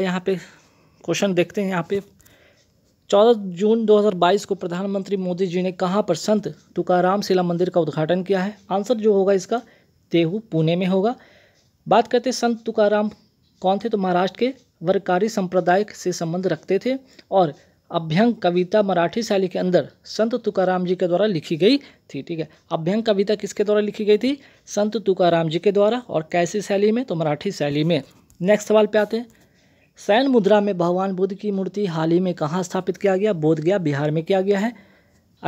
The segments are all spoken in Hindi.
यहाँ पे क्वेश्चन देखते हैं यहाँ पे चौदह जून 2022 को प्रधानमंत्री मोदी जी ने कहाँ पर संत तुकाराम शिला मंदिर का उद्घाटन किया है आंसर जो होगा इसका देहू पुणे में होगा बात करते संत तुकाराम कौन थे तो महाराष्ट्र के वर्कारी संप्रदाय से संबंध रखते थे और अभ्यंग कविता मराठी शैली के अंदर संत तुकाराम जी के द्वारा लिखी गई थी ठीक है अभ्यंग कविता किसके द्वारा लिखी गई थी संत तुकाराम जी के द्वारा और कैसी शैली में तो मराठी शैली में नेक्स्ट सवाल पे आते हैं सैन मुद्रा में भगवान बुद्ध की मूर्ति हाल ही में कहाँ स्थापित किया गया बोध गया बिहार में किया गया है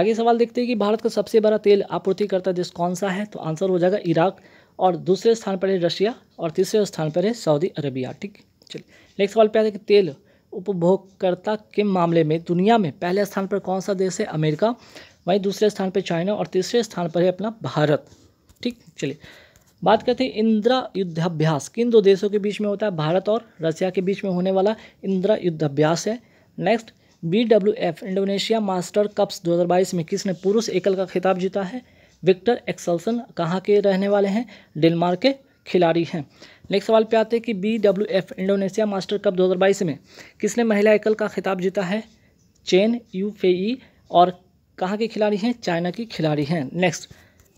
आगे सवाल देखते हैं कि भारत का सबसे बड़ा तेल आपूर्तिकर्ता देश कौन सा है तो आंसर हो जाएगा इराक और दूसरे स्थान पर है रशिया और तीसरे स्थान पर है सऊदी अरबिया ठीक चलिए नेक्स्ट सवाल पे आता है कि तेल उपभोगकर्ता के मामले में दुनिया में पहले स्थान पर कौन सा देश है अमेरिका वहीं दूसरे स्थान पर चाइना और तीसरे स्थान पर है अपना भारत ठीक चलिए बात करते हैं इंदिरा युद्धाभ्यास किन दो देशों के बीच में होता है भारत और रशिया के बीच में होने वाला इंदिरा युद्धाभ्यास है next B W F Indonesia master cups 2022 में किसने पुरुष एकल का खिताब जीता है विक्टर एक्सल्सन कहाँ के रहने वाले हैं डेनमार्क के खिलाड़ी हैं नेक्स्ट सवाल पे आते हैं कि B W F Indonesia master cup 2022 में किसने महिला एकल का खिताब जीता है चेन यू फे और कहाँ के खिलाड़ी हैं चाइना की खिलाड़ी हैं नेक्स्ट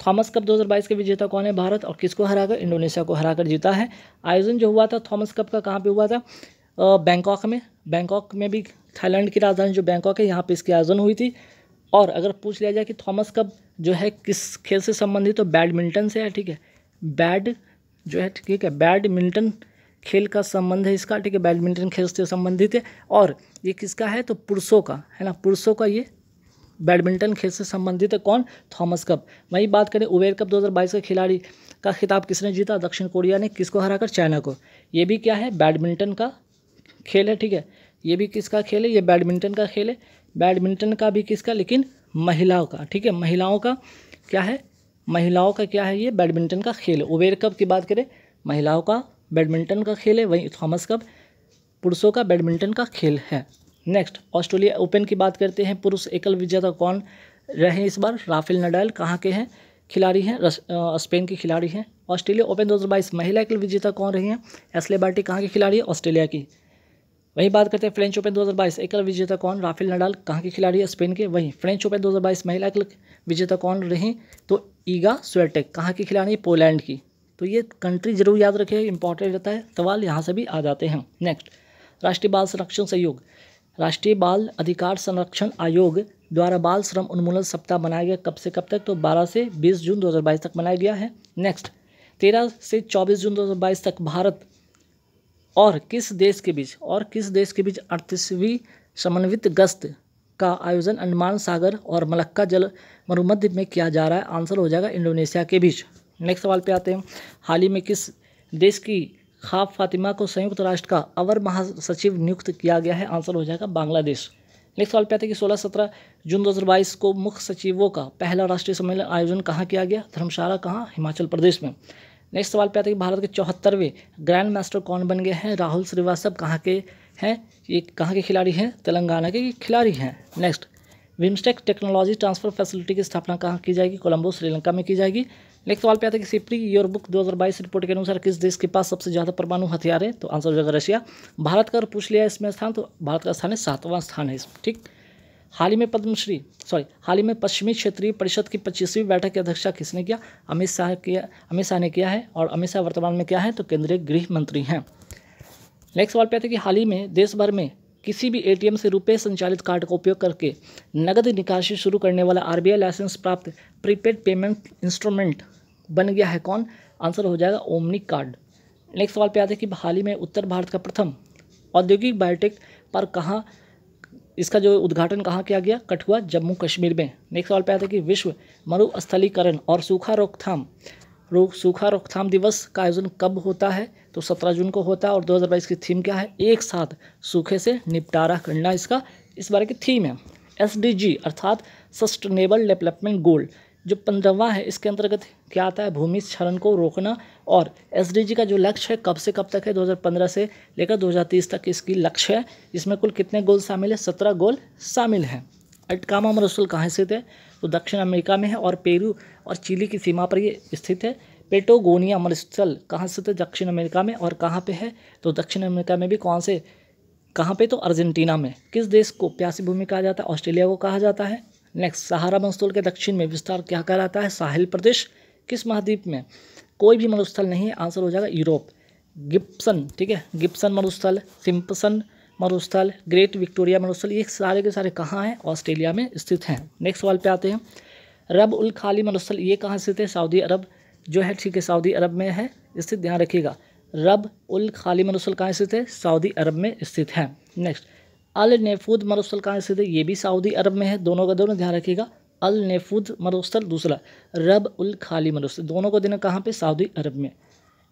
थॉमस कप 2022 के विजेता कौन है भारत और किसको हराकर इंडोनेशिया को हराकर जीता है आयोजन जो हुआ था थॉमस कप का कहाँ पे हुआ था बैंकॉक में बैंकॉक में भी थाईलैंड की राजधानी जो बैंकॉक है यहाँ पे इसकी आयोजन हुई थी और अगर पूछ लिया जाए कि थॉमस कप जो है किस खेल से संबंधित तो बैडमिंटन से है ठीक है बैड जो है ठीक है बैडमिंटन खेल का संबंध है इसका ठीक है बैडमिंटन खेल से संबंधित है और ये किसका है तो पुरुषों का है ना पुरुषों का ये बैडमिंटन खेल से संबंधित है कौन थॉमस कप वहीं बात करें उबेर कप 2022 का खिलाड़ी का खिताब किसने जीता दक्षिण कोरिया ने किसको हराकर चाइना को ये भी क्या है बैडमिंटन का खेल है ठीक है ये भी किसका खेल है ये बैडमिंटन का खेल है बैडमिंटन का भी किसका लेकिन महिलाओं का ठीक है महिलाओं का क्या है महिलाओं का क्या है ये बैडमिंटन का खेल है उबेर कप की बात करें महिलाओं का बैडमिंटन का खेल है वहीं थॉमस कप पुरुषों का बैडमिंटन का खेल है नेक्स्ट ऑस्ट्रेलिया ओपन की बात करते हैं पुरुष एकल विजेता कौन रहे इस बार राफेल नडाल कहाँ के हैं खिलाड़ी हैं स्पेन के खिलाड़ी हैं ऑस्ट्रेलिया ओपन दो महिला एकल विजेता कौन रही हैं एसले बार्टी कहाँ की खिलाड़ी है ऑस्ट्रेलिया की वहीं बात करते हैं फ्रेंच ओपन 2022 एकल विजेता कौन राफेल नडाल कहाँ के खिलाड़ी है स्पेन के वहीं फ्रेंच ओपन 2022 महिला एकल विजेता कौन रही तो ईगा स्वेटेक कहाँ की खिलाड़ी है पोलैंड की तो ये कंट्री जरूर याद रखे इंपॉर्टेंट रहता है सवाल यहाँ से भी आ जाते हैं नेक्स्ट राष्ट्रीय बाल संरक्षण सहयोग राष्ट्रीय बाल अधिकार संरक्षण आयोग द्वारा बाल श्रम उन्मूलन सप्ताह मनाया गया कब से कब तक तो 12 से 20 जून 2022 तक मनाया गया है नेक्स्ट 13 से 24 जून 2022 तक भारत और किस देश के बीच और किस देश के बीच अड़तीसवीं समन्वित गश्त का आयोजन अंडमान सागर और मलक्का जल मरुमध्य में किया जा रहा है आंसर हो जाएगा इंडोनेशिया के बीच नेक्स्ट सवाल पे आते हैं हाल ही में किस देश की खाब फातिमा को संयुक्त राष्ट्र का अवर महासचिव नियुक्त किया गया है आंसर हो जाएगा बांग्लादेश नेक्स्ट सवाल पे आता हैं कि सोलह सत्रह जून 2022 को मुख्य सचिवों का पहला राष्ट्रीय सम्मेलन आयोजन कहाँ किया गया धर्मशाला कहाँ हिमाचल प्रदेश में नेक्स्ट सवाल पे आते हैं कि भारत के चौहत्तरवें ग्रैंड मास्टर कौन बन गए हैं राहुल श्रीवास्तव कहाँ के हैं ये कहाँ के खिलाड़ी हैं तेलंगाना के खिलाड़ी हैं next BIMSTEC technology transfer facility की स्थापना कहाँ की जाएगी कोलंबो श्रीलंका में की जाएगी नेक्स्ट सवाल पे आता है कि सिप्री योर बुक 2022 रिपोर्ट के अनुसार किस देश के पास सबसे ज़्यादा परमाणु हथियार तो है तो आंसर हो जाएगा रशिया भारत का अगर पूछ लिया इसमें स्थान तो भारत का स्थान है सातवां स्थान है इसमें ठीक हाल ही में पद्मश्री सॉरी हाल ही में पश्चिमी क्षेत्रीय परिषद की पच्चीसवीं बैठक की अध्यक्षता किसने किया अमित शाह किया अमित शाह ने किया है और अमित शाह वर्तमान में क्या है तो केंद्रीय गृह मंत्री हैं नेक्स्ट सवाल पे आते हैं कि हाल ही में देश भर में किसी भी एटीएम से रुपए संचालित कार्ड का उपयोग करके नगद निकासी शुरू करने वाला आरबीआई लाइसेंस प्राप्त प्रीपेड पेमेंट इंस्ट्रूमेंट बन गया है कौन आंसर हो जाएगा ओमनी कार्ड नेक्स्ट सवाल पे आते हैं कि हाल ही में उत्तर भारत का प्रथम औद्योगिक बायोटेक पर कहाँ इसका जो उद्घाटन कहाँ किया गया कठुआ जम्मू कश्मीर में नेक्स्ट सवाल पे आता है कि विश्व मरुस्थलीकरण और सूखा रोकथाम रोक सूखा रोकथाम दिवस का आयोजन कब होता है तो सत्रह जून को होता है और 2022 की थीम क्या है एक साथ सूखे से निपटारा करना इसका इस बारे की थीम है एस अर्थात सस्टेनेबल डेवलपमेंट गोल जो पंद्रहवा है इसके अंतर्गत क्या आता है भूमि क्षरण को रोकना और एस का जो लक्ष्य है कब से कब तक है 2015 से लेकर 2030 तक इसकी लक्ष्य है इसमें कुल कितने गोल शामिल है सत्रह गोल शामिल हैं अटकामा मरसूल कहाँ स्थित है तो दक्षिण अमेरिका में है और पेरू और चिली की सीमा पर ये स्थित है पेटोगोनिया मरुस्थल कहाँ स्थित है दक्षिण अमेरिका में और कहाँ पे है तो दक्षिण अमेरिका में भी कौन से कहाँ पे तो अर्जेंटीना में किस देश को प्यासी भूमि कहा जाता है ऑस्ट्रेलिया को कहा जाता है नेक्स्ट सहारा मरुस्थल के दक्षिण में विस्तार क्या कहलाता है साहिल प्रदेश किस महाद्वीप में कोई भी मरुस्थल नहीं है आंसर हो जाएगा यूरोप गिप्सन ठीक है गिप्सन मरुस्थल सिम्पसन मरुस्थल ग्रेट विक्टोरिया मरुस्थल ये सारे के सारे कहाँ हैं ऑस्ट्रेलिया में स्थित हैं नेक्स्ट सवाल पे आते हैं रब उल खाली मरुस्थल ये कहाँ स्थित है सऊदी अरब जो है ठीक है सऊदी अरब में है स्थित ध्यान रखिएगा रब उल खाली मरुसल कहाँ स्थित है सऊदी अरब में स्थित है नेक्स्ट अल नेफूद मरुसल कहाँ स्थित है ये भी सऊदी अरब में है दोनों का दोनों ध्यान रखिएगा अल नेफूद मरुसल दूसरा रब उल खाली मरुस्थल दोनों का दिन कहाँ पर सऊदी अरब में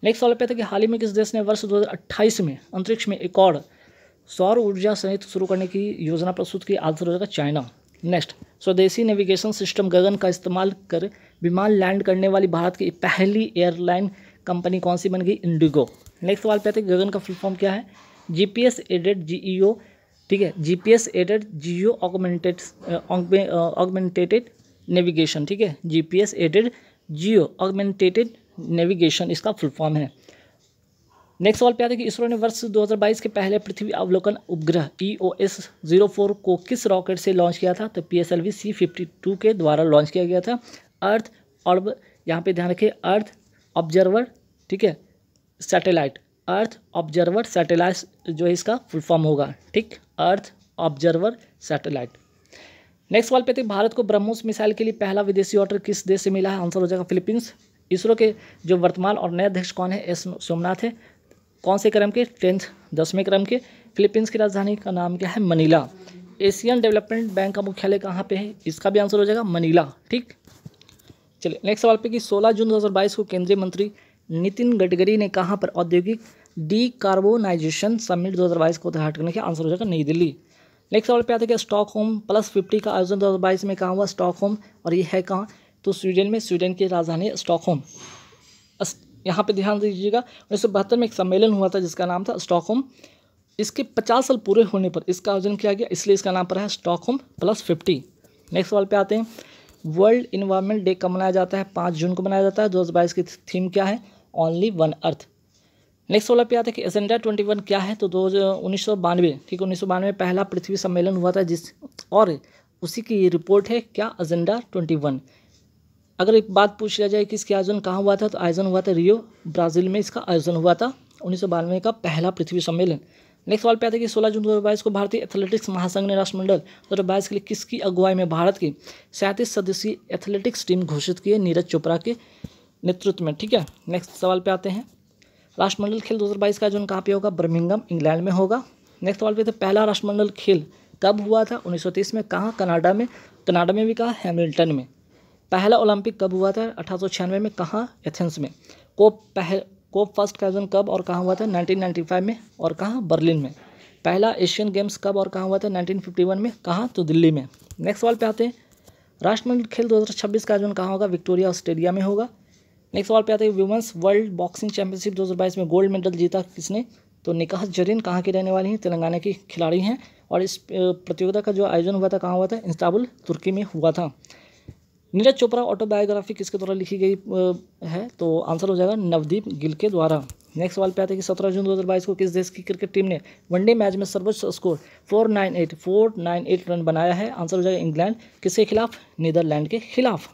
नेक्स्ट सवाल पे था कि हाल ही में किस देश ने वर्ष अट्ठाईस में अंतरिक्ष में एक और सौर ऊर्जा संयंत्र शुरू करने की योजना प्रस्तुत की आदत हो जाएगा चाइना नेक्स्ट स्वदेशी नेविगेशन सिस्टम गगन का इस्तेमाल कर विमान लैंड करने वाली भारत की पहली एयरलाइन कंपनी कौन सी बन गई इंडिगो नेक्स्ट सवाल पे आते हैं गगन का फुल फॉर्म क्या है जीपीएस एडेड जीईओ ठीक है GPS aided geo augmented augmented navigation ठीक है GPS aided geo augmented navigation इसका फुल फॉर्म है नेक्स्ट सवाल पे आता है कि इसरो ने वर्ष 2022 के पहले पृथ्वी अवलोकन उपग्रह E e O S zero four को किस रॉकेट से लॉन्च किया था तो P S L V C fifty two के द्वारा लॉन्च किया गया था अर्थ और यहाँ पे ध्यान रखिए अर्थ ऑब्जर्वर ठीक है सैटेलाइट अर्थ ऑब्जर्वर सैटेलाइट जो है इसका फुल फॉर्म होगा ठीक अर्थ ऑब्जर्वर सैटेलाइट नेक्स्ट सवाल पे थे भारत को ब्रह्मोस मिसाइल के लिए पहला विदेशी ऑर्डर किस देश से मिला है आंसर हो जाएगा फिलीपींस इसरो के जो वर्तमान और नए अध्यक्ष कौन है एस सोमनाथ है कौन से क्रम के टेंथ दसवें क्रम के फिलीपींस की राजधानी का नाम क्या है मनीला एशियन डेवलपमेंट बैंक का मुख्यालय कहाँ पे है इसका भी आंसर हो जाएगा मनीला ठीक चलिए नेक्स्ट सवाल पे कि 16 जून 2022 को केंद्रीय मंत्री नितिन गडकरी ने कहाँ पर औद्योगिक डी कार्बोनाइजेशन समिट दो को उद्घाटन करने का आंसर हो जाएगा नई दिल्ली नेक्स्ट सवाल पे आता है कि स्टॉक होम प्लस फिफ्टी का आयोजन दो में कहाँ हुआ स्टॉक होम और ये है कहाँ तो स्वीडन में स्वीडन की राजधानी स्टॉक होम यहाँ पे ध्यान दीजिएगा उन्नीस में एक सम्मेलन हुआ था जिसका नाम था स्टॉकहोम इसके पचास साल पूरे होने पर इसका आयोजन किया गया इसलिए इसका नाम पड़ा है स्टॉकहोम प्लस फिफ्टी नेक्स्ट सवाल पे आते हैं वर्ल्ड इन्वायरमेंट डे कब मनाया जाता है पाँच जून को मनाया जाता है दो की थीम क्या है ओनली वन अर्थ नेक्स्ट वाला पे आता है कि एजेंडा ट्वेंटी वन क्या है तो दो उन्नीस सौ बानवे ठीक है उन्नीस सौ बानवे पहला पृथ्वी सम्मेलन हुआ था जिस और उसी की रिपोर्ट है क्या एजेंडा ट्वेंटी वन अगर एक बात पूछ लिया जाए कि इसका आयोजन कहाँ हुआ था तो आयोजन हुआ था रियो ब्राज़ील में इसका आयोजन हुआ था उन्नीस का पहला पृथ्वी सम्मेलन नेक्स्ट सवाल पे आता है कि 16 जून 2022 को भारतीय एथलेटिक्स महासंघ ने राष्ट्रमंडल दो हज़ार बाईस के लिए किसकी अगुवाई में भारत की सैंतीस सदस्यीय एथलेटिक्स टीम घोषित की है नीरज चोपड़ा के नेतृत्व में ठीक है नेक्स्ट सवाल पे आते हैं राष्ट्रमंडल खेल 2022 का आयोजन कहाँ पे होगा बर्मिंगम इंग्लैंड में होगा नेक्स्ट सवाल पे था पहला राष्ट्रमंडल खेल कब हुआ था उन्नीस में कहाँ कनाडा में कनाडा में भी कहा हैमिल्टन में पहला ओलंपिक कब हुआ था अठारह में कहाँ एथेंस में कोप पह कोप फर्स्ट कजन कब और कहाँ हुआ था 1995 में और कहाँ बर्लिन में पहला एशियन गेम्स कब और कहाँ हुआ था 1951 में कहाँ तो दिल्ली में नेक्स्ट सवाल पे आते हैं राष्ट्रमंडल खेल 2026 का आयोजन कहाँ होगा विक्टोरिया ऑस्ट्रेलिया में होगा नेक्स्ट सवाल पे आते हैं वुमेंस वर्ल्ड बॉक्सिंग चैंपियनशिप दो में गोल्ड मेडल जीता किसने तो निकाह जरीन कहाँ की रहने वाली हैं तेलंगाना की खिलाड़ी हैं और इस प्रतियोगिता का जो आयोजन हुआ था कहाँ हुआ था इंस्टाबुल तुर्की में हुआ था नीरज चोपड़ा ऑटोबायोग्राफी किसके द्वारा लिखी गई है तो आंसर हो जाएगा नवदीप गिल के द्वारा नेक्स्ट सवाल पे आते हैं कि सत्रह जून 2022 को किस देश की क्रिकेट टीम ने वनडे मैच में सर्वोच्च score four nine eight four nine eight run बनाया है आंसर हो जाएगा इंग्लैंड किसके खिलाफ नीदरलैंड के खिलाफ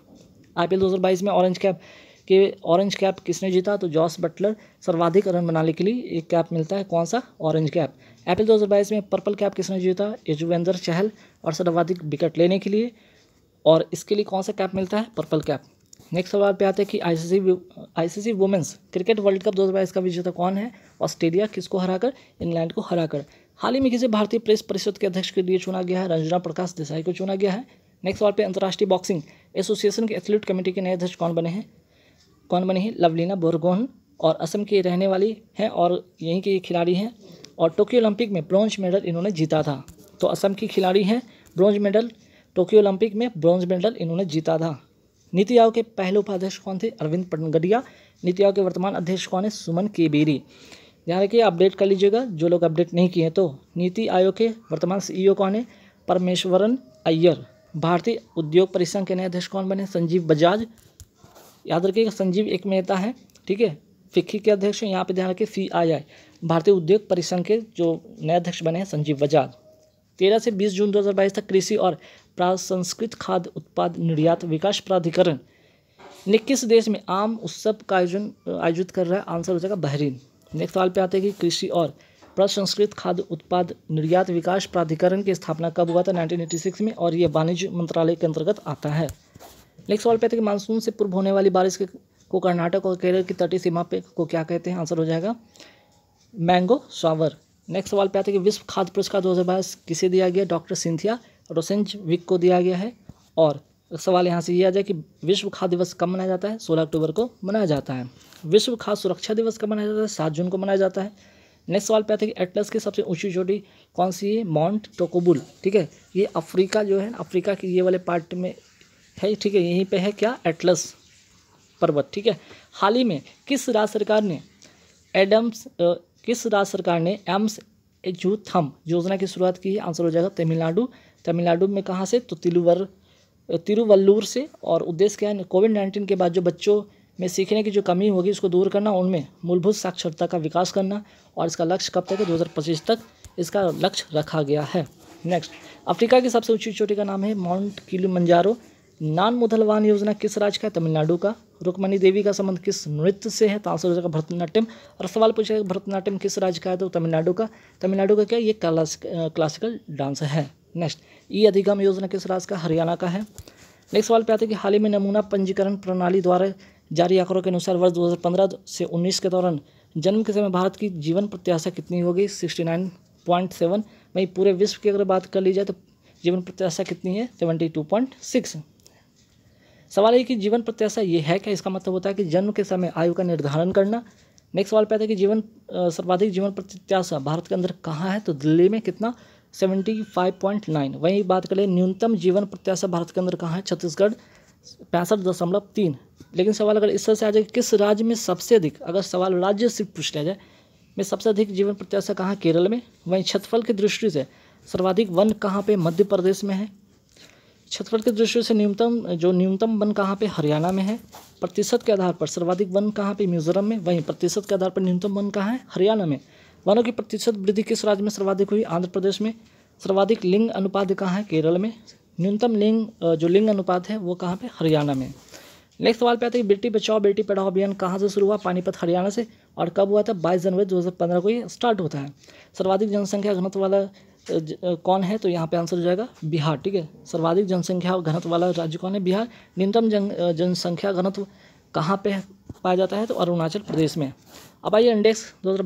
आईपीएल 2022 में ऑरेंज कैप के ऑरेंज कैप किसने जीता तो जॉस बटलर सर्वाधिक रन बनाने के लिए एक कैप मिलता है कौन सा ऑरेंज कैप आईपीएल दो में पर्पल कैप किसने जीता यजुवेंद्र चहल और सर्वाधिक विकेट लेने के लिए और इसके लिए कौन सा कैप मिलता है पर्पल कैप नेक्स्ट सवाल पे आते हैं कि ICC ICC women's cricket world cup 2022 का विजेता कौन है ऑस्ट्रेलिया किसको हराकर इंग्लैंड को हराकर हाल ही में किसे भारतीय प्रेस परिषद के अध्यक्ष के लिए चुना गया है रंजना प्रकाश देसाई को चुना गया है नेक्स्ट सवाल पे अंतर्राष्ट्रीय बॉक्सिंग एसोसिएशन के एथलीट कमेटी के नए अध्यक्ष कौन बने हैं कौन बने हैं लवलीना बोरगोहन और असम की रहने वाली हैं और यहीं के खिलाड़ी हैं और टोक्यो ओलंपिक में ब्रॉन्ज मेडल इन्होंने जीता था तो असम की खिलाड़ी हैं ब्रॉन्ज मेडल टोक्यो ओलंपिक में ब्रॉन्ज मेडल इन्होंने जीता था नीति आयोग के पहले उपाध्यक्ष कौन थे अरविंद पटनगडिया नीति आयोग के वर्तमान अध्यक्ष कौन है सुमन केबेरी यहाँ रखिए अपडेट कर लीजिएगा जो लोग अपडेट नहीं किए तो नीति आयोग के वर्तमान सीईओ e कौन है परमेश्वरन अय्यर भारतीय उद्योग परिसंघ के नए अध्यक्ष कौन बने संजीव बजाज याद रखिएगा संजीव एक मेहता है ठीक है फिक्की के अध्यक्ष हैं यहाँ पे ध्यान रखिए सी आई आई भारतीय उद्योग परिसंघ के जो नए अध्यक्ष बने हैं संजीव बजाज तेरह से बीस जून बाईस तक कृषि और प्रसंस्कृत खाद्य उत्पाद निर्यात विकास प्राधिकरण ने किस देश में आम उत्सव का आयोजन आयोजित कर रहा है आंसर हो जाएगा बहरीन नेक्स्ट सवाल पे आते हैं कि कृषि और प्रसंस्कृत खाद्य उत्पाद निर्यात विकास प्राधिकरण की स्थापना कब हुआ था 1986 में और यह वाणिज्य मंत्रालय के अंतर्गत आता है नेक्स्ट सवाल पे आते हैं कि मानसून से पूर्व होने वाली बारिश के को कर्नाटक और केरल की तटीय सीमा पे को क्या कहते हैं आंसर हो जाएगा मैंगो शावर नेक्स्ट सवाल पे आते हैं कि विश्व खाद्य पुरस्कार दो किसे दिया गया डॉक्टर सिंथिया वीक को दिया गया है और सवाल यहाँ से ये यह आ जाए कि विश्व खाद्य दिवस कब मनाया जाता है सोलह अक्टूबर को मनाया जाता है विश्व खाद्य सुरक्षा दिवस कब मनाया जाता है सात जून को मनाया जाता है नेक्स्ट सवाल पे आता है कि एटलस की सबसे ऊंची चोटी कौन सी है माउंट टोकोबुल ठीक है ये अफ्रीका जो है अफ्रीका के ये वाले पार्ट में है ठीक है यहीं पे है क्या एटलस पर्वत ठीक है हाल ही में किस राज्य सरकार ने एडम्स किस राज्य सरकार ने एम्स जू थम योजना की शुरुआत की है आंसर हो जाएगा तमिलनाडु तमिलनाडु में कहाँ से तो तिरुवर तिरुवल्लूर से और उद्देश्य क्या है कोविड नाइन्टीन के बाद जो बच्चों में सीखने की जो कमी होगी उसको दूर करना उनमें मूलभूत साक्षरता का विकास करना और इसका लक्ष्य कब तक है दो तक इसका लक्ष्य रखा गया है नेक्स्ट अफ्रीका की सबसे ऊंची चोटी का नाम है माउंट किलू मंजारो नान मुदलवान योजना किस राज्य का है तमिलनाडु का रुकमणि देवी का संबंध किस नृत्य से है तो आंसर भरतनाट्यम और सवाल पूछा जाएगा भरतनाट्यम किस राज्य का है तो तमिलनाडु का तमिलनाडु का क्या ये क्लास क्लासिकल डांस है नेक्स्ट ई अधिगम योजना किस राज्य का हरियाणा का है नेक्स्ट सवाल पे आते हैं कि हाल ही में नमूना पंजीकरण प्रणाली द्वारा जारी आंकड़ों के अनुसार वर्ष 2015 से 19 के दौरान जन्म के समय भारत की जीवन प्रत्याशा कितनी हो गई 69.7 वहीं पूरे विश्व की अगर बात कर ली जाए तो जीवन प्रत्याशा कितनी है 72.6 सवाल ये कि जीवन प्रत्याशा ये है क्या इसका मतलब होता है कि जन्म के समय आयु का निर्धारण करना नेक्स्ट सवाल पे आता है कि जीवन सर्वाधिक जीवन प्रत्याशा भारत के अंदर कहाँ है तो दिल्ली में कितना सेवेंटी फाइव पॉइंट नाइन वहीं बात करें न्यूनतम जीवन प्रत्याशा भारत के अंदर कहाँ है छत्तीसगढ़ पैंसठ दशमलव तीन लेकिन सवाल अगर इस तरह से आ जाए किस राज्य में सबसे अधिक अगर सवाल राज्य से पूछ लिया जाए में सबसे अधिक जीवन प्रत्याशा कहाँ केरल में वहीं छतफल की दृष्टि से सर्वाधिक वन कहाँ पे मध्य प्रदेश में है छतफल की दृष्टि से न्यूनतम जो न्यूनतम वन कहाँ पे हरियाणा में है प्रतिशत के आधार पर सर्वाधिक वन कहाँ पे मिजोरम में वहीं प्रतिशत के आधार पर न्यूनतम वन कहाँ है हरियाणा में वनों की प्रतिशत वृद्धि किस राज्य में सर्वाधिक हुई आंध्र प्रदेश में सर्वाधिक लिंग अनुपात कहाँ है केरल में न्यूनतम लिंग जो लिंग अनुपात है वो कहाँ पे हरियाणा में नेक्स्ट सवाल पे आता है बेटी बचाओ बेटी पढ़ाओ अभियान कहाँ से शुरू हुआ पानीपत हरियाणा से और कब हुआ था बाईस जनवरी 2015 को ये स्टार्ट होता है सर्वाधिक जनसंख्या घनत्व वाला कौन है तो यहाँ पे आंसर हो जाएगा बिहार ठीक है सर्वाधिक जनसंख्या घनत्व वाला राज्य कौन है बिहार न्यूनतम जन जनसंख्या घनत्व कहाँ पर पाया जाता है तो अरुणाचल प्रदेश में अब आइए इंडेक्स दो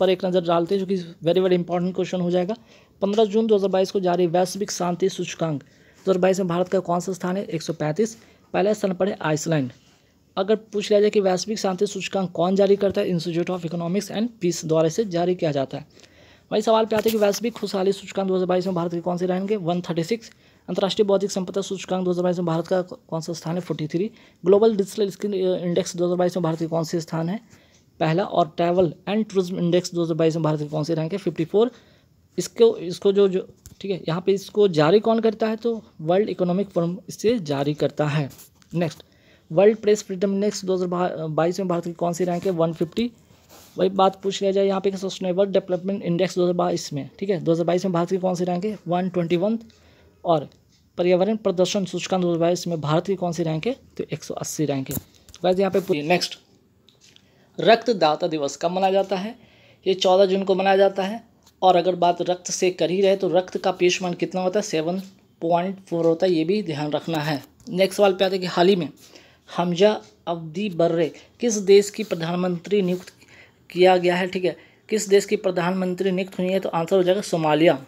पर एक नज़र डालते हैं जो कि वेरी वेरी इंपॉर्टेंट क्वेश्चन हो जाएगा पंद्रह जून दो को जारी वैश्विक शांति सूचकांक दो में भारत का कौन सा स्थान है एक पहला स्थान पर है आइसलैंड अगर पूछ लिया जाए कि वैश्विक शांति सूचकांक कौन जारी करता है institute of economics and peace द्वारा से जारी किया जाता है वही सवाल पे आते हैं कि वैश्विक खुशहाली सूचकांक 2022 में भारत के कौन से रहेंगे 136 अंतर्राष्ट्रीय बौद्धिक संपदा सूचकांक 2022 में भारत का कौन सा स्थान है 43 ग्लोबल डिजिटल स्किल इंडेक्स दो में भारत के कौन से स्थान है पहला और ट्रैवल एंड टूरिज्म इंडेक्स 2022 में भारत की कौन सी रैंक है 54 इसको इसको जो जो ठीक है यहाँ पे इसको जारी कौन करता है तो वर्ल्ड इकोनॉमिक फोरम इसे जारी करता है next world press freedom index दो में भारत की कौन सी रैंक है वन वही बात पूछ लिया जाए यहाँ पे सस्टेनेबल डेवलपमेंट इंडेक्स बाईस में ठीक है बाईस में भारत की कौन सी रैंक है वन और पर्यावरण प्रदर्शन सूचकांक दो में भारत की कौन सी रैंक है तो 180 रैंक है वैसे यहाँ पे नेक्स्ट रक्तदाता दिवस कब मनाया जाता है ये चौदह जून को मनाया जाता है और अगर बात रक्त से करी रहे तो रक्त का पेशमान कितना होता है सेवन पॉइंट फोर होता है ये भी ध्यान रखना है नेक्स्ट सवाल पे आता है कि हाल ही में हमजा अब्दी बर्रे किस देश की प्रधानमंत्री नियुक्त किया गया है ठीक है किस देश की प्रधानमंत्री नियुक्त हुई है तो आंसर हो जाएगा सोमालिया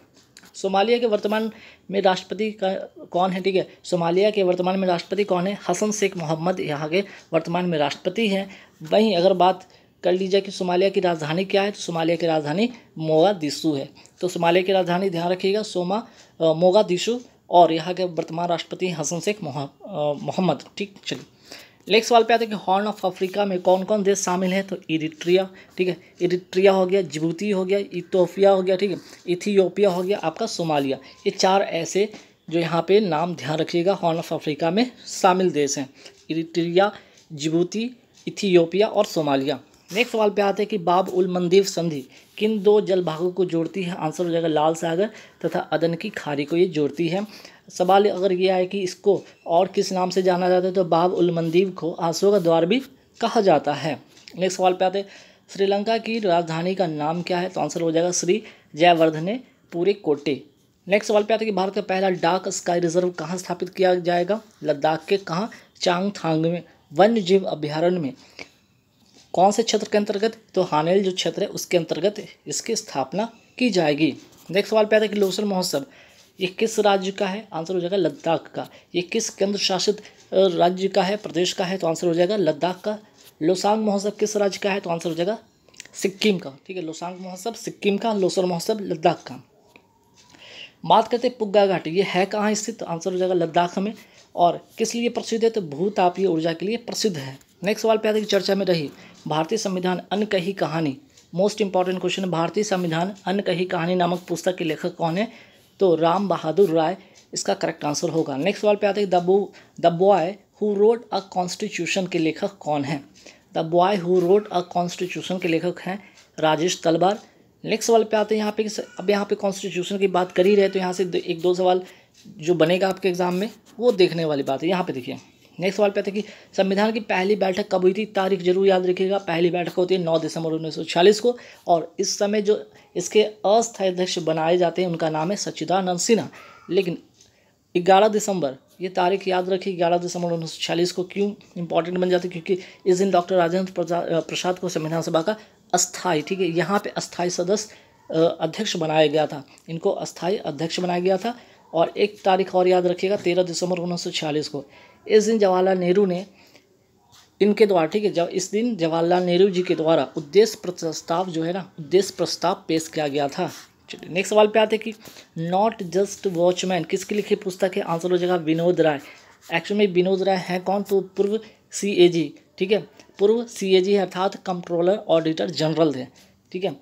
सोमालिया के वर्तमान में राष्ट्रपति का कौन है ठीक है सोमालिया के वर्तमान में राष्ट्रपति कौन है हसन शेख मोहम्मद यहाँ के वर्तमान में राष्ट्रपति हैं वहीं अगर बात कर ली जाए कि सोमालिया की राजधानी क्या है तो सोमालिया की राजधानी मोगादिशु है तो सोमालिया की राजधानी ध्यान रखिएगा सोमा मोगादिशु और यहाँ के वर्तमान राष्ट्रपति हसन शेख मोहम्मद ठीक चलिए नेक्स्ट सवाल पे आते हैं कि हॉर्न ऑफ अफ्रीका में कौन कौन देश शामिल है तो इरिट्रिया ठीक है इरिट्रिया हो गया जिबूती हो गया इथोफिया हो गया ठीक है इथियोपिया हो गया आपका सोमालिया ये चार ऐसे जो यहाँ पे नाम ध्यान रखिएगा हॉर्न ऑफ अफ्रीका में शामिल देश हैं इरिट्रिया जिबूती इथियोपिया और सोमालिया नेक्स्ट सवाल पे आते हैं कि बाब उल मंदीव संधि किन दो जल भागों को जोड़ती है आंसर हो जाएगा लाल सागर तथा अदन की खाड़ी को ये जोड़ती है सवाल अगर ये आए कि इसको और किस नाम से जाना जाता है तो बाब उल मंदीव को आंसू का द्वार भी कहा जाता है नेक्स्ट सवाल पे आते हैं श्रीलंका की राजधानी का नाम क्या है तो आंसर हो जाएगा श्री जयवर्धने पूरे कोटे नेक्स्ट सवाल पे आता है कि भारत का पहला डार्क स्काई रिजर्व कहाँ स्थापित किया जाएगा लद्दाख के कहाँ चांगथांग में वन्य जीव अभ्यारण्य में कौन से क्षेत्र के अंतर्गत तो हानेल जो क्षेत्र है उसके अंतर्गत इसकी स्थापना की जाएगी नेक्स्ट सवाल पे आता है कि लोसर महोत्सव ये किस राज्य का है आंसर हो जाएगा लद्दाख का ये किस केंद्र शासित राज्य का है प्रदेश का है तो आंसर हो जाएगा लद्दाख का लोसांग महोत्सव किस राज्य का है तो आंसर हो जाएगा सिक्किम का ठीक है लोसांग महोत्सव सिक्किम का लोसर महोत्सव लद्दाख का बात करते हैं पुग्गा घाटी ये है कहाँ स्थित तो आंसर हो जाएगा लद्दाख में और किस लिए प्रसिद्ध है तो भूतापीय ऊर्जा के लिए प्रसिद्ध है नेक्स्ट सवाल प्यादे की चर्चा में रही भारतीय संविधान अन कही कहानी मोस्ट इंपॉर्टेंट क्वेश्चन भारतीय संविधान अन कही कहानी नामक पुस्तक के लेखक कौन है तो राम बहादुर राय इसका करेक्ट आंसर होगा नेक्स्ट सवाल पे आते हैं द बो the boy who wrote a constitution के लेखक कौन है the boy who wrote a constitution के लेखक हैं राजेश तलवार नेक्स्ट सवाल पे आते हैं यहाँ पे अब यहाँ पे कॉन्स्टिट्यूशन की बात कर ही रहे तो यहाँ से एक दो सवाल जो बनेगा आपके एग्ज़ाम में वो देखने वाली बात है यहाँ पे देखिए नेक्स्ट सवाल पे आता कि संविधान की पहली बैठक कब हुई थी तारीख जरूर याद रखिएगा पहली बैठक होती है 9 दिसंबर 1946 को और इस समय जो इसके अस्थायी अध्यक्ष बनाए जाते हैं उनका नाम है सच्चिदानंद सिन्हा लेकिन ग्यारह दिसंबर ये तारीख याद रखिए ग्यारह दिसंबर उन्नीस को क्यों इंपॉर्टेंट बन जाती है क्योंकि इस दिन डॉक्टर राजेंद्र प्रसाद को संविधान सभा का अस्थाई ठीक है यहाँ पे अस्थाई सदस्य अध्यक्ष बनाया गया था इनको अस्थाई अध्यक्ष बनाया गया था और एक तारीख और याद रखिएगा तेरह दिसंबर उन्नीस को इस दिन जवाहरलाल नेहरू ने इनके द्वारा ठीक है जब इस दिन जवाहरलाल नेहरू जी के द्वारा उद्देश्य प्रस्ताव जो है ना उद्देश्य प्रस्ताव पेश किया गया था चलिए नेक्स्ट सवाल पे आते हैं कि नॉट जस्ट वॉचमैन किसकी लिखी पुस्तक है आंसर हो जाएगा विनोद राय एक्चुअल में विनोद राय हैं कौन तो पूर्व सी ए जी ठीक है पूर्व सी ए जी अर्थात कंट्रोलर ऑडिटर जनरल थे ठीक है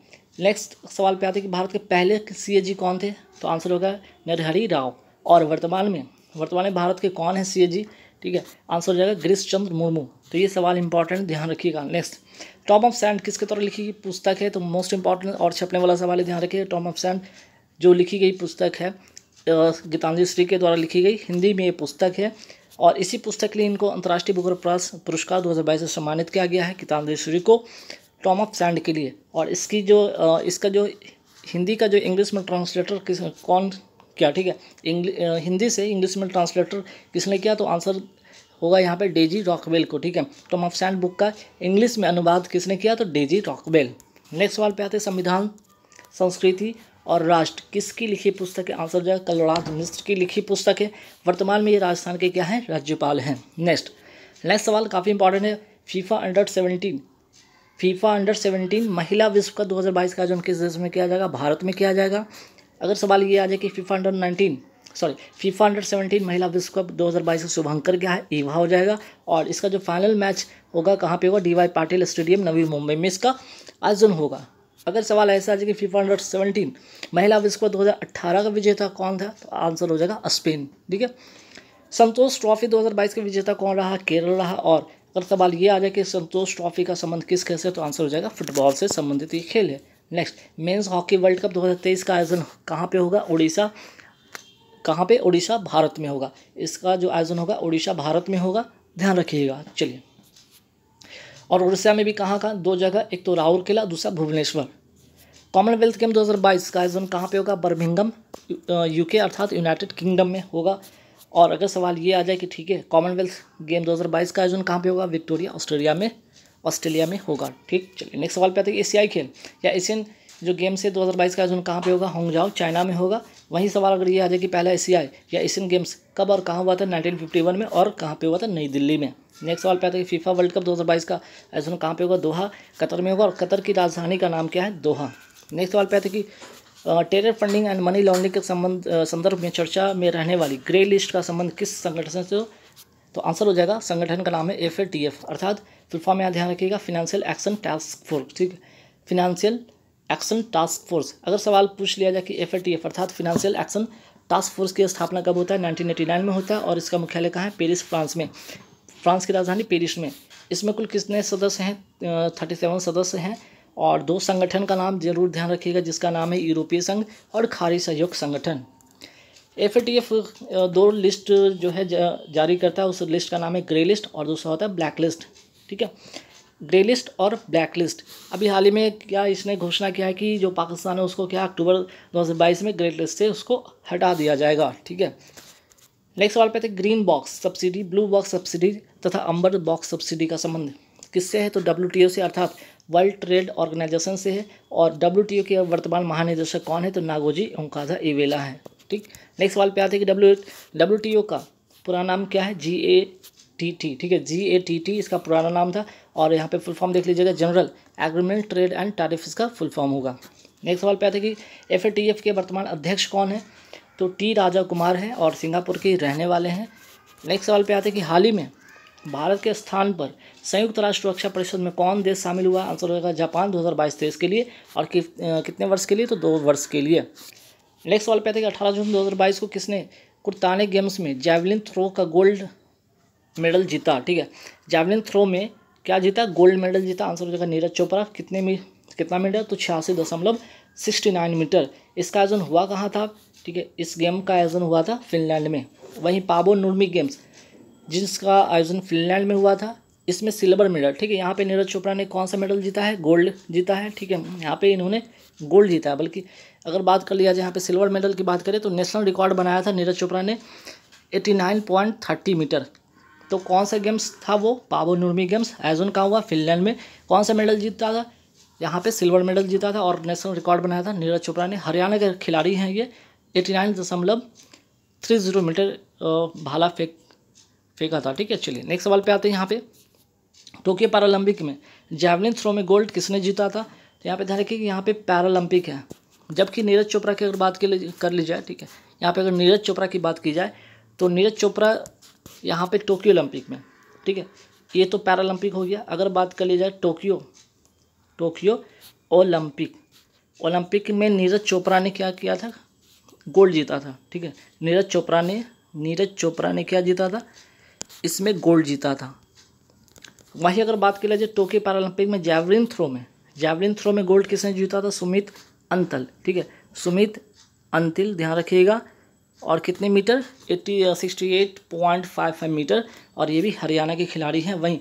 नेक्स्ट सवाल पे आते हैं कि भारत के पहले सी ए जी कौन थे तो आंसर होगा नरहरी राव और वर्तमान में वर्तमान में भारत के कौन है सी जी ठीक है आंसर हो जाएगा गिरीश चंद्र मुर्मू तो ये सवाल इंपॉर्टेंट ध्यान रखिएगा नेक्स्ट टॉप ऑफ सैंड किसके तौर लिखी गई पुस्तक है तो मोस्ट इंपॉर्टेंट और छपने वाला सवाल है ध्यान रखिए टॉप ऑफ सैंड जो लिखी गई पुस्तक है गीतांजलि श्री के द्वारा लिखी गई हिंदी में ये पुस्तक है और इसी पुस्तक के लिए इनको अंतर्राष्ट्रीय बुकर प्रास पुरस्कार दो से सम्मानित किया गया है गीतांजलि श्री को टॉम ऑफ सैंड के लिए और इसकी जो इसका जो हिंदी का जो इंग्लिश में ट्रांसलेटर किस कौन क्या ठीक है इंग्लिश हिंदी से इंग्लिश में ट्रांसलेटर किसने किया तो आंसर होगा यहाँ पे डेजी रॉकवेल को ठीक है टॉम ऑफ सैंड बुक का इंग्लिश में अनुवाद किसने किया तो डेजी रॉकवेल नेक्स्ट सवाल पे आते हैं संविधान संस्कृति और राष्ट्र किसकी लिखी पुस्तक है आंसर जो है कलराज मिश्र की लिखी पुस्तक है वर्तमान में ये राजस्थान के क्या हैं राज्यपाल हैं नेक्स्ट नेक्स्ट सवाल काफ़ी इंपॉर्टेंट है FIFA under seventeen FIFA under seventeen महिला विश्व हज़ार 2022 का आयोजन किस देश में किया जाएगा भारत में किया जाएगा अगर सवाल ये आ जाए कि FIFA under nineteen sorry FIFA under seventeen महिला विश्व कप 2022 का शुभंकर क्या है ईवा हो जाएगा और इसका जो फाइनल मैच होगा कहाँ पे होगा D Y Patil stadium Navi Mumbai में इसका आयोजन होगा अगर सवाल ऐसा आ जाए कि फीफा अंडर सेवनटीन महिला विश्व कप अट्ठारह का विजेता कौन था तो आंसर हो जाएगा स्पेन ठीक है संतोष ट्रॉफी 2022 के विजेता कौन रहा केरल रहा और अगर सवाल ये आ जाए कि संतोष ट्रॉफी का संबंध किस खेल से तो आंसर हो जाएगा फुटबॉल से संबंधित ये खेल है next men's hockey world cup 2023 का आयोजन कहाँ पे होगा उड़ीसा कहाँ पे उड़ीसा भारत में होगा इसका जो आयोजन होगा उड़ीसा भारत में होगा ध्यान रखिएगा चलिए और उड़ीसा में भी कहाँ कहाँ दो जगह एक तो राहुल किला दूसरा भुवनेश्वर कॉमनवेल्थ गेम 2022 का आयोजन कहाँ पे होगा बर्मिंगम यूके अर्थात यूनाइटेड किंगडम में होगा और अगर सवाल ये आ जाए कि ठीक है कॉमनवेल्थ गेम 2022 का आयोजन कहाँ पे होगा विक्टोरिया ऑस्ट्रेलिया में ऑस्ट्रेलिया में होगा ठीक चलिए नेक्स्ट सवाल पे आते हैं एशियाई खेल या एशियन जो गेम्स है 2022 का आयोजन कहाँ पे होगा होंगजाओ चाइना में होगा वहीं सवाल अगर ये आ जाए कि पहला एशियाई या एशियन गेम्स कब और कहाँ हुआ था नाइनटीन में और कहाँ पर हुआ था नई दिल्ली में नेक्स्ट सवाल पे आता है कि फीफा वर्ल्ड कप दो का आयोजन कहाँ पर होगा दोहा कतर में होगा और कतर की राजधानी का नाम क्या है दोहा नेक्स्ट सवाल पे आता है कि terror funding and money laundering के संबंध संदर्भ में चर्चा में रहने वाली ग्रे लिस्ट का संबंध किस संगठन से तो आंसर हो जाएगा संगठन का नाम है एफ ए टी एफ अर्थात फिल्फा में ध्यान रखिएगा फिनेंशियल एक्शन टास्क फोर्स ठीक फिनेंशियल एक्शन टास्क फोर्स अगर सवाल पूछ लिया जाए कि एफ ए टी एफ अर्थात फिनेंशियल एक्शन टास्क फोर्स की स्थापना कब होता है नाइनटीन एटी नाइन में होता है और इसका मुख्यालय कहाँ है पेरिस फ्रांस में फ्रांस की राजधानी पेरिस में इसमें कुल कितने सदस्य हैं थर्टी सेवन सदस्य हैं और दो संगठन का नाम जरूर ध्यान रखिएगा जिसका नाम है यूरोपीय संघ और खारी सहयोग संगठन एफ दो लिस्ट जो है जारी करता है उस लिस्ट का नाम है ग्रे लिस्ट और दूसरा होता है ब्लैक लिस्ट ठीक है ग्रे लिस्ट और ब्लैक लिस्ट अभी हाल ही में क्या इसने घोषणा किया है कि जो पाकिस्तान है उसको क्या अक्टूबर 2022 में ग्रे लिस्ट से उसको हटा दिया जाएगा ठीक है नेक्स्ट सवाल पे थे green box subsidy blue box subsidy तथा अंबर बॉक्स सब्सिडी का संबंध किससे है तो डब्ल्यू से अर्थात वर्ल्ड ट्रेड ऑर्गेनाइजेशन से है और डब्ल्यू के वर्तमान महानिदेशक कौन है तो नागोजी ओंकाधा इवेला है ठीक नेक्स्ट सवाल पे आते हैं कि डब्ल्यू डब्ल्यू का पूरा नाम क्या है जी ए टी टी ठीक है जी ए टी टी इसका पुराना नाम था और यहाँ पे फुल फॉर्म देख लीजिएगा general agreement trade and tariff इसका फुल फॉर्म होगा नेक्स्ट सवाल पे आते हैं कि एफ ए टी एफ के वर्तमान अध्यक्ष कौन है तो टी राजा कुमार हैं और सिंगापुर के रहने वाले हैं नेक्स्ट सवाल पे आते हैं कि हाल ही में भारत के स्थान पर संयुक्त राष्ट्र सुरक्षा परिषद में कौन देश शामिल हुआ आंसर होगा जापान 2022 तेईस के लिए और कि, कितने वर्ष के लिए तो दो वर्ष के लिए नेक्स्ट सवाल पे थे कि अठारह जून 2022 को किसने कुर्ताने गेम्स में जैवलिन थ्रो का गोल्ड मेडल जीता ठीक है जैवलिन थ्रो में क्या जीता गोल्ड मेडल जीता आंसर हो जाएगा नीरज चोपड़ा कितने में कितना मीटर तो छियासी दशमलव सिक्सटी नाइन मीटर इसका आयोजन हुआ कहाँ था ठीक है इस गेम का आयोजन हुआ था फिनलैंड में वहीं पाबो नुर्मी गेम्स जिसका आयोजन फिनलैंड में हुआ था इसमें सिल्वर मेडल ठीक है यहाँ पे नीरज चोपड़ा ने कौन सा मेडल जीता है गोल्ड जीता है ठीक है यहाँ पे इन्होंने गोल्ड जीता है बल्कि अगर बात कर लिया जाए यहाँ पे सिल्वर मेडल की बात करें तो नेशनल रिकॉर्ड बनाया था नीरज चोपड़ा ने eighty nine point thirty metre तो कौन सा गेम्स था वो पावो नुर्मी गेम्स आयोजन कहाँ हुआ फिनलैंड में कौन सा मेडल जीता था यहाँ पर सिल्वर मेडल जीता था और नेशनल रिकॉर्ड बनाया था नीरज चोपड़ा ने हरियाणा के खिलाड़ी हैं ये एटी नाइन दशमलव थ्री ज़ीरो मीटर भाला फेंक फेंका था ठीक है चलिए नेक्स्ट सवाल पे आते हैं यहाँ पे टोक्यो पैरालंपिक में जैवलिन थ्रो में गोल्ड किसने जीता था तो यहाँ पे ध्यान रखिए कि यहाँ पे पैरालंपिक है जबकि नीरज चोपड़ा की अगर बात के लिए कर ली जाए ठीक है यहाँ पे अगर नीरज चोपड़ा की बात की जाए तो नीरज चोपड़ा यहाँ पे टोक्यो ओलंपिक में ठीक है ये तो पैरालंपिक हो गया अगर बात कर ली जाए टोक्यो टोक्यो ओलंपिक ओलंपिक में नीरज चोपड़ा ने क्या किया था गोल्ड जीता था ठीक है नीरज चोपड़ा ने नीरज चोपड़ा ने क्या जीता था इसमें गोल्ड जीता था वहीं अगर बात की जाए टोक्यो पैरालंपिक में जैवलिन थ्रो में जैवलिन थ्रो में गोल्ड किसने जीता था सुमित अंतल ठीक है सुमित अंतिल ध्यान रखिएगा और कितने metre eighty sixty eight point five five metre और ये भी हरियाणा के खिलाड़ी हैं वहीं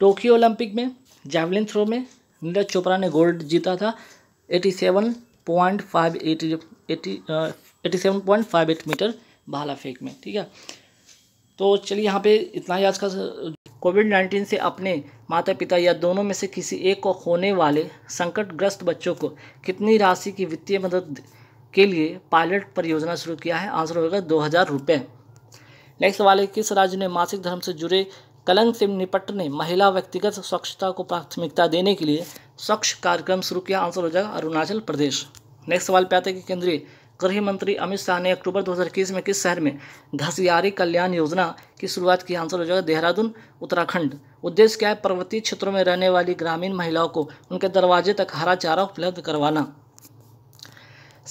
टोक्यो ओलंपिक में जैवलिन थ्रो में नीरज चोपड़ा ने गोल्ड जीता था eighty seven point five eight eighty eighty seven point five eight metre भाला फेंक में ठीक है तो चलिए यहाँ पे इतना ही आज का कोविड नाइन्टीन से अपने माता पिता या दोनों में से किसी एक को होने वाले संकटग्रस्त बच्चों को कितनी राशि की वित्तीय मदद के लिए पायलट परियोजना शुरू किया है आंसर होगा दो हज़ार रुपये नेक्स्ट सवाल है किस राज्य ने मासिक धर्म से जुड़े कलंक से निपटने महिला व्यक्तिगत स्वच्छता को प्राथमिकता देने के लिए स्वच्छ कार्यक्रम शुरू किया आंसर हो जाएगा अरुणाचल प्रदेश नेक्स्ट सवाल पे आता है कि केंद्रीय गृह मंत्री अमित शाह ने अक्टूबर 2021 में किस शहर में घसियारी कल्याण योजना की शुरुआत की आंसर हो जाएगा देहरादून उत्तराखंड उद्देश्य क्या है पर्वतीय क्षेत्रों में रहने वाली ग्रामीण महिलाओं को उनके दरवाजे तक हरा चारा उपलब्ध करवाना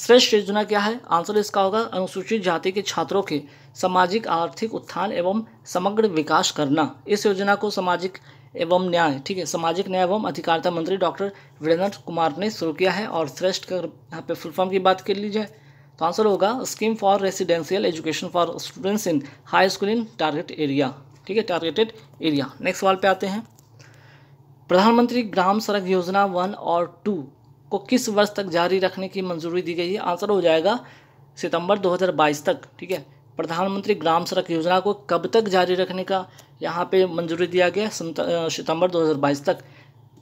श्रेष्ठ योजना क्या है आंसर इसका होगा अनुसूचित जाति के छात्रों के सामाजिक आर्थिक उत्थान एवं समग्र विकास करना इस योजना को सामाजिक एवं न्याय ठीक है सामाजिक न्याय एवं अधिकारिता मंत्री डॉक्टर वीरेंद्र कुमार ने शुरू किया है और श्रेष्ठ यहाँ पे फुल फॉर्म की बात कर लीजिए तो आंसर होगा scheme for residential education for students in high school in target area ठीक है टारगेटेड एरिया नेक्स्ट सवाल पे आते हैं प्रधानमंत्री ग्राम सड़क योजना वन और टू को किस वर्ष तक जारी रखने की मंजूरी दी गई है आंसर हो जाएगा सितंबर 2022 तक ठीक है प्रधानमंत्री ग्राम सड़क योजना को कब तक जारी रखने का यहाँ पे मंजूरी दिया गया सितंबर 2022 तक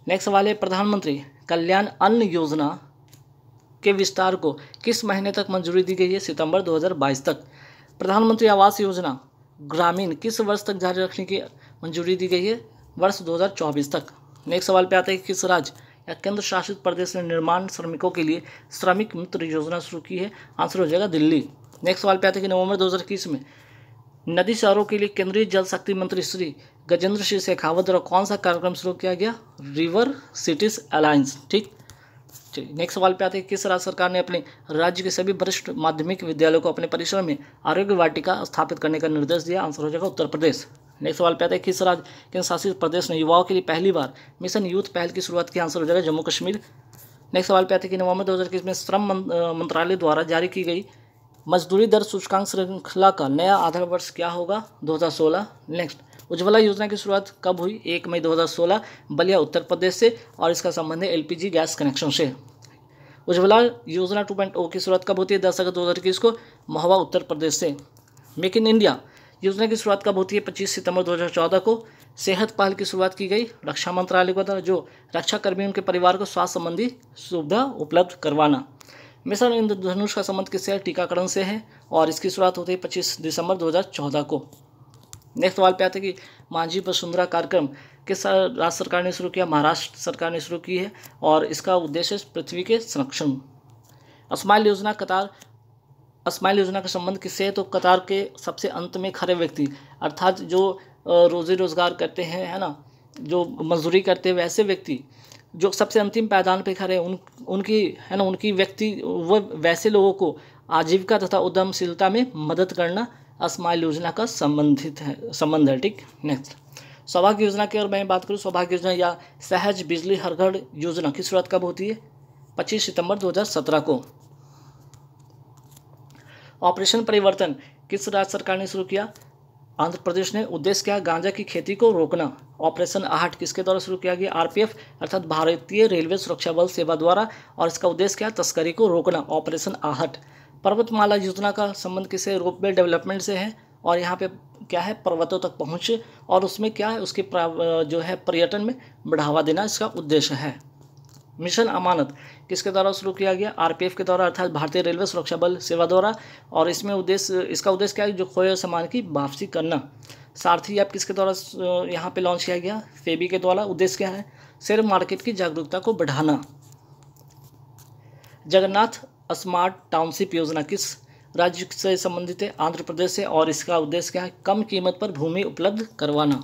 नेक्स्ट सवाल है प्रधानमंत्री कल्याण अन्न योजना के विस्तार को किस महीने तक मंजूरी दी गई है सितंबर 2022 तक प्रधानमंत्री आवास योजना ग्रामीण किस वर्ष तक जारी रखने की मंजूरी दी गई है वर्ष 2024 तक नेक्स्ट सवाल पे आता है कि किस राज्य या केंद्र शासित प्रदेश ने निर्माण श्रमिकों के लिए श्रमिक मित्र योजना शुरू की है आंसर हो जाएगा दिल्ली नेक्स्ट सवाल पे आता है कि नवंबर दो में नदी शहरों के लिए केंद्रीय जल शक्ति मंत्री श्री गजेंद्र सिंह शेखावत द्वारा कौन सा कार्यक्रम शुरू किया गया रिवर सिटीज अलायंस ठीक चलिए नेक्स्ट सवाल पे आते हैं किस राज्य सरकार ने अपने राज्य के सभी वरिष्ठ माध्यमिक विद्यालयों को अपने परिसर में आरोग्य वाटिका स्थापित करने का निर्देश दिया आंसर हो जाएगा उत्तर प्रदेश नेक्स्ट सवाल पे आते हैं किस राज्य केंद्र शासित प्रदेश ने युवाओं के लिए पहली बार मिशन यूथ पहल की शुरुआत की आंसर हो जाएगा जम्मू कश्मीर नेक्स्ट सवाल पे आते हैं कि नवंबर दो में श्रम मंत्रालय द्वारा जारी की गई मजदूरी दर सूचकांक श्रृंखला का नया आधार वर्ष क्या होगा दो नेक्स्ट उज्ज्वला योजना की शुरुआत कब हुई एक मई 2016 बलिया उत्तर प्रदेश से और इसका संबंध है एलपीजी गैस कनेक्शन से उज्ज्वला योजना 2.0 की शुरुआत कब होती है दस अगस्त दो हज़ार इक्कीस को महोबा उत्तर प्रदेश से मेक इन इंडिया योजना की शुरुआत कब होती है पच्चीस सितंबर चौदह को सेहत पहल की शुरुआत की गई रक्षा मंत्रालय के द्वारा जो रक्षा कर्मी उनके परिवार को स्वास्थ्य संबंधी सुविधा उपलब्ध करवाना मिशन इंद्रधनुष का संबंध किससे टीकाकरण से है और इसकी शुरुआत होती है 25 दिसंबर 2014 को नेक्स्ट सवाल पे आते हैं कि मांझी वसुंधरा कार्यक्रम किस राज्य सरकार ने शुरू किया महाराष्ट्र सरकार ने शुरू की है और इसका उद्देश्य पृथ्वी के संरक्षण अस्माइल योजना कतार अस्माइल योजना का संबंध किससे है तो कतार के सबसे अंत में खड़े व्यक्ति अर्थात जो रोजी रोजगार करते हैं है ना जो मजदूरी करते हैं वैसे व्यक्ति जो सबसे अंतिम पैदान पे खड़े उन उनकी है ना उनकी व्यक्ति वह वैसे लोगों को आजीविका तथा उद्यमशीलता में मदद करना स्माइल योजना का संबंधित है संबंध है ठीक नेक्स्ट सौभाग्य योजना की अगर मैं बात करूँ सौभाग्य योजना या सहज बिजली हर घर योजना की शुरुआत कब होती है पच्चीस सितंबर दो को ऑपरेशन परिवर्तन किस राज्य सरकार ने शुरू किया आंध्र प्रदेश ने उद्देश्य क्या गांजा की खेती को रोकना ऑपरेशन आहट किसके द्वारा शुरू किया गया आरपीएफ अर्थात भारतीय रेलवे सुरक्षा बल सेवा द्वारा और इसका उद्देश्य क्या तस्करी को रोकना ऑपरेशन आहट पर्वतमाला योजना का संबंध रोप वे डेवलपमेंट से है और यहाँ पे क्या है पर्वतों तक पहुँच और उसमें क्या है उसके जो है पर्यटन में बढ़ावा देना इसका उद्देश्य है मिशन अमानत किसके द्वारा शुरू किया गया आरपीएफ के द्वारा अर्थात भारतीय रेलवे सुरक्षा बल सेवा द्वारा और इसमें उद्देश्य इसका उद्देश्य क्या है जो खोए सामान की वापसी करना सारथी ऐप किसके द्वारा यहाँ पे लॉन्च किया गया फेबी के द्वारा उद्देश्य क्या है शेयर मार्केट की जागरूकता को बढ़ाना जगन्नाथ स्मार्ट टाउनशिप योजना किस राज्य से संबंधित है आंध्र प्रदेश से और इसका उद्देश्य क्या है कम कीमत पर भूमि उपलब्ध करवाना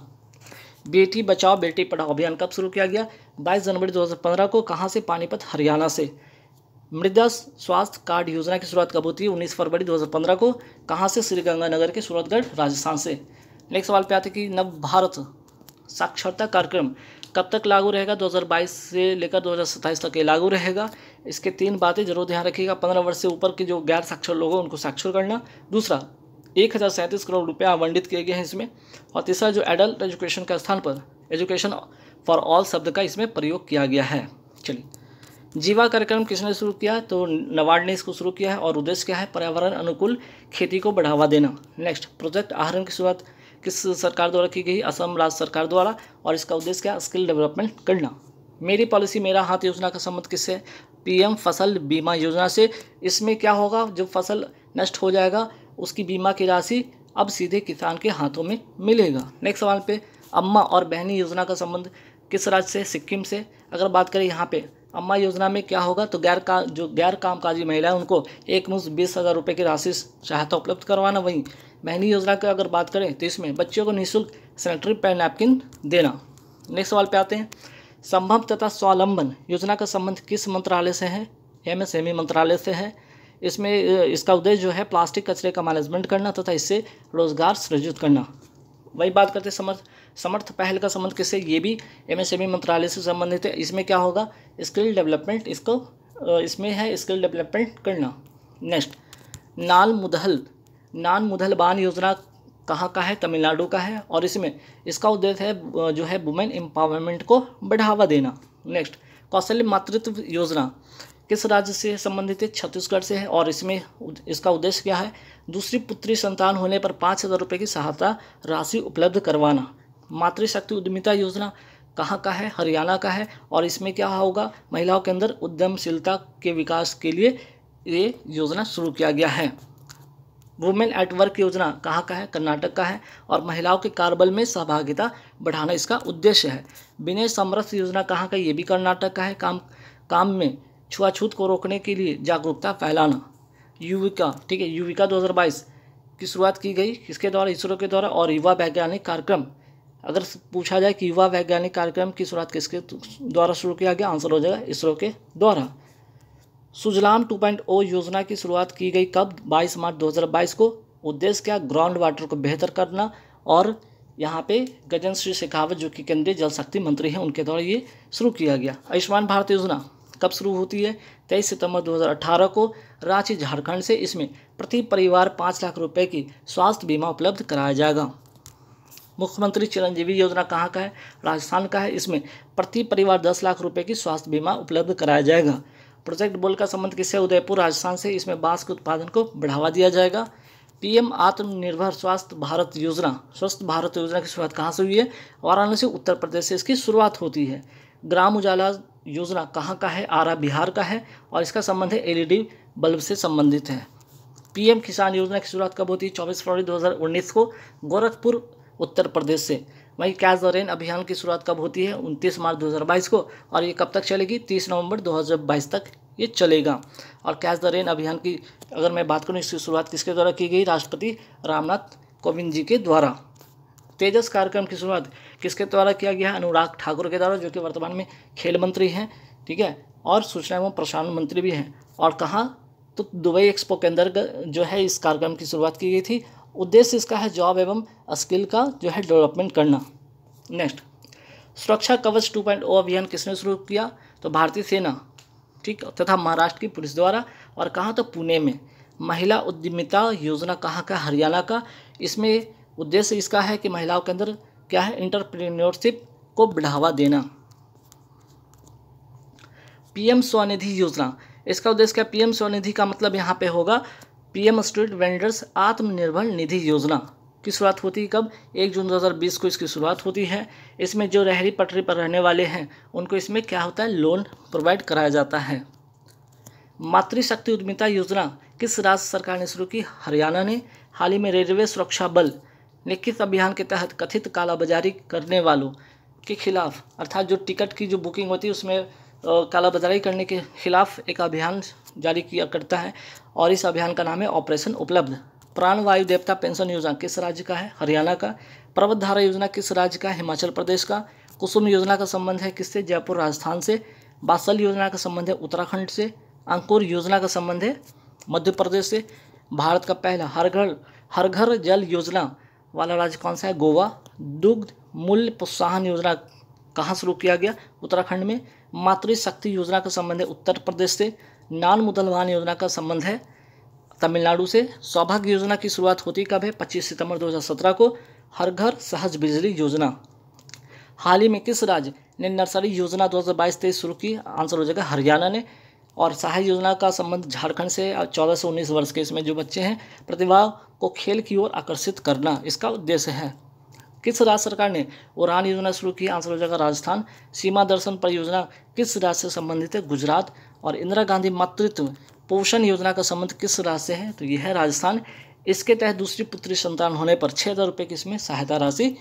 बेटी बचाओ बेटी पढ़ाओ अभियान कब शुरू किया गया 22 जनवरी 2015 को कहाँ से पानीपत हरियाणा से मृदा स्वास्थ्य कार्ड योजना की शुरुआत कब होती है उन्नीस फरवरी 2015 को कहाँ से श्रीगंगानगर के सूरतगढ़ राजस्थान से नेक्स्ट सवाल पे आते कि नव भारत साक्षरता कार्यक्रम कब तक लागू रहेगा दो से लेकर दो तक ये लागू रहेगा इसके तीन बातें जरूर ध्यान रखिएगा पंद्रह वर्ष से ऊपर के जो गैर साक्षर लोग हैं उनको साक्षर करना दूसरा एक हज़ार सैंतीस करोड़ रुपये आवंटित किए गए हैं इसमें और तीसरा जो एडल्ट एजुकेशन का स्थान पर एजुकेशन फॉर ऑल शब्द का इसमें प्रयोग किया गया है चलिए जीवा कार्यक्रम किसने शुरू किया तो नवाड ने इसको शुरू किया है और उद्देश्य क्या है पर्यावरण अनुकूल खेती को बढ़ावा देना नेक्स्ट प्रोजेक्ट आहरण की शुरुआत किस सरकार द्वारा की गई असम राज्य सरकार द्वारा और इसका उद्देश्य क्या स्किल डेवलपमेंट करना मेरी पॉलिसी मेरा हाथ योजना का संबंध किससे पीएम फसल बीमा योजना से इसमें क्या होगा जब फसल नष्ट हो जाएगा उसकी बीमा की राशि अब सीधे किसान के हाथों में मिलेगा नेक्स्ट सवाल पे अम्मा और बहनी योजना का संबंध किस राज्य से सिक्किम से अगर बात करें यहाँ पे अम्मा योजना में क्या होगा तो गैर का जो गैर कामकाजी महिलाएं उनको एक मुफ्त बीस हज़ार रुपये की राशि सहायता उपलब्ध करवाना वहीं बहनी योजना की अगर बात करें तो इसमें बच्चों को निःशुल्क सैनिटरी पैड नैपकिन देना नेक्स्ट सवाल पे आते हैं संभव तथा स्वावलंबन योजना का संबंध किस मंत्रालय से है एमएसएमई मंत्रालय से है इसमें इसका उद्देश्य जो है प्लास्टिक कचरे का मैनेजमेंट करना तथा इससे रोजगार सृजित करना वही बात करते समर्थ समर्थ पहल का संबंध किससे ये भी एमएसएमई मंत्रालय से संबंधित है इसमें क्या होगा स्किल डेवलपमेंट इसको इसमें है स्किल डेवलपमेंट करना नेक्स्ट नाल मुदहल नान मुदहल बान योजना कहाँ का है तमिलनाडु का है और इसमें इसका उद्देश्य है जो है वुमेन एम्पावरमेंट को बढ़ावा देना नेक्स्ट कौशल्य मातृत्व योजना किस राज्य से संबंधित है छत्तीसगढ़ से है और इसमें इसका उद्देश्य क्या है दूसरी पुत्री संतान होने पर पाँच हज़ार रुपये की सहायता राशि उपलब्ध करवाना मातृशक्ति उद्यमिता योजना कहाँ का है हरियाणा का है और इसमें क्या होगा महिलाओं के अंदर उद्यमशीलता के विकास के लिए ये योजना शुरू किया गया है वुमेन एट वर्क योजना कहाँ का है कर्नाटक का है और महिलाओं के कार्यबल में सहभागिता बढ़ाना इसका उद्देश्य है विनय समरस योजना कहाँ का ये भी कर्नाटक का है काम काम में छुआछूत को रोकने के लिए जागरूकता फैलाना युविका ठीक है युविका 2022 की शुरुआत की गई किसके द्वारा इसरो के द्वारा और युवा वैज्ञानिक कार्यक्रम अगर पूछा जाए कि युवा वैज्ञानिक कार्यक्रम की शुरुआत किसके द्वारा शुरू किया गया आंसर हो जाएगा इसरो के द्वारा सुजलाम 2.0 योजना की शुरुआत की गई कब 22 मार्च 2022 को उद्देश्य क्या ग्राउंड वाटर को बेहतर करना और यहाँ पे गजेंद्र सिंह शेखावत जो कि केंद्रीय जल शक्ति मंत्री हैं उनके द्वारा ये शुरू किया गया आयुष्मान भारत योजना कब शुरू होती है तेईस सितंबर 2018 को रांची झारखंड से इसमें प्रति परिवार पाँच लाख रुपये की स्वास्थ्य बीमा उपलब्ध कराया जाएगा मुख्यमंत्री चिरंजीवी योजना कहाँ का है राजस्थान का है इसमें प्रति परिवार दस लाख रुपये की स्वास्थ्य बीमा उपलब्ध कराया जाएगा प्रोजेक्ट बोल का संबंध किससे उदयपुर राजस्थान से इसमें बांस के उत्पादन को बढ़ावा दिया जाएगा पीएम आत्मनिर्भर स्वास्थ्य भारत योजना स्वस्थ भारत योजना की शुरुआत कहाँ से हुई है वाराणसी उत्तर प्रदेश से इसकी शुरुआत होती है ग्राम उजाला योजना कहाँ का है आरा बिहार का है और इसका संबंध है एलईडी बल्ब से संबंधित है पीएम किसान योजना की शुरुआत कब होती है चौबीस फरवरी 2019 को गोरखपुर उत्तर प्रदेश से वहीं कैच द रेन अभियान की शुरुआत कब होती है उनतीस मार्च 2022 को और ये कब तक चलेगी तीस नवंबर 2022 तक ये चलेगा और कैच द रेन अभियान की अगर मैं बात करूँ इसकी शुरुआत किसके द्वारा की गई राष्ट्रपति रामनाथ कोविंद जी के द्वारा तेजस कार्यक्रम की शुरुआत किसके द्वारा किया गया अनुराग ठाकुर के द्वारा जो कि वर्तमान में खेल मंत्री हैं ठीक है और सूचना एवं प्रसारण मंत्री भी हैं और कहाँ तो दुबई एक्सपो के अंदर जो है इस कार्यक्रम की शुरुआत की गई थी उद्देश्य इसका है जॉब एवं स्किल का जो है डेवलपमेंट करना नेक्स्ट सुरक्षा कवच टू पॉइंट ओ अभियान किसने शुरू किया तो भारतीय सेना ठीक तथा महाराष्ट्र की पुलिस द्वारा और कहाँ तो पुणे में महिला उद्यमिता योजना कहाँ का हरियाणा का इसमें उद्देश्य इसका है कि महिलाओं के अंदर क्या है इंटरप्रेन्योरशिप को बढ़ावा देना पीएम स्वनिधि योजना इसका उद्देश्य क्या पीएम स्वनिधि का मतलब यहाँ पे होगा पीएम स्ट्रीट वेंडर्स आत्मनिर्भर निधि योजना की शुरुआत होती है कब एक जून 2020 को इसकी शुरुआत होती है इसमें जो रहरी पटरी पर रहने वाले हैं उनको इसमें क्या होता है लोन प्रोवाइड कराया जाता है मातृशक्ति उद्यमिता योजना किस राज्य सरकार ने शुरू की हरियाणा ने हाल ही में रेलवे सुरक्षा बल ने किस अभियान के तहत कथित कालाबाजारी करने वालों के खिलाफ अर्थात जो टिकट की जो बुकिंग होती है उसमें कालाबाजारी करने के खिलाफ एक अभियान जारी किया करता है और इस अभियान का नाम है ऑपरेशन उपलब्ध प्राणवायु देवता पेंशन योजना किस राज्य का है हरियाणा का पर्वत धारा योजना किस राज्य का हिमाचल प्रदेश का कुसुम योजना का संबंध है किससे जयपुर राजस्थान से बासल योजना का संबंध है उत्तराखंड से अंकुर योजना का संबंध है मध्य प्रदेश से भारत का पहला हर घर हर घर जल योजना वाला राज्य कौन सा है गोवा दुग्ध मूल्य प्रोत्साहन योजना कहाँ शुरू किया गया उत्तराखंड में मातृशक्ति योजना का संबंध है उत्तर प्रदेश से नान मुदल वाहन योजना का संबंध है तमिलनाडु से सौभाग्य योजना की शुरुआत होती कब है पच्चीस सितंबर दो को हर घर सहज बिजली योजना हाल ही में किस राज्य ने नर्सरी योजना 2022 तेईस शुरू की आंसर हो जाएगा हरियाणा ने और सहाय योजना का संबंध झारखंड से चौदह से उन्नीस वर्ष के इसमें जो बच्चे हैं प्रतिभा को खेल की ओर आकर्षित करना इसका उद्देश्य है किस राज्य सरकार ने उड़ान योजना शुरू की आंसर हो जाएगा राजस्थान सीमा दर्शन परियोजना किस राज्य से संबंधित है गुजरात और इंदिरा गांधी मातृत्व पोषण योजना का संबंध किस राज्य से है तो यह है राजस्थान इसके तहत दूसरी पुत्री संतान होने पर छः हज़ार रुपये की इसमें सहायता राशि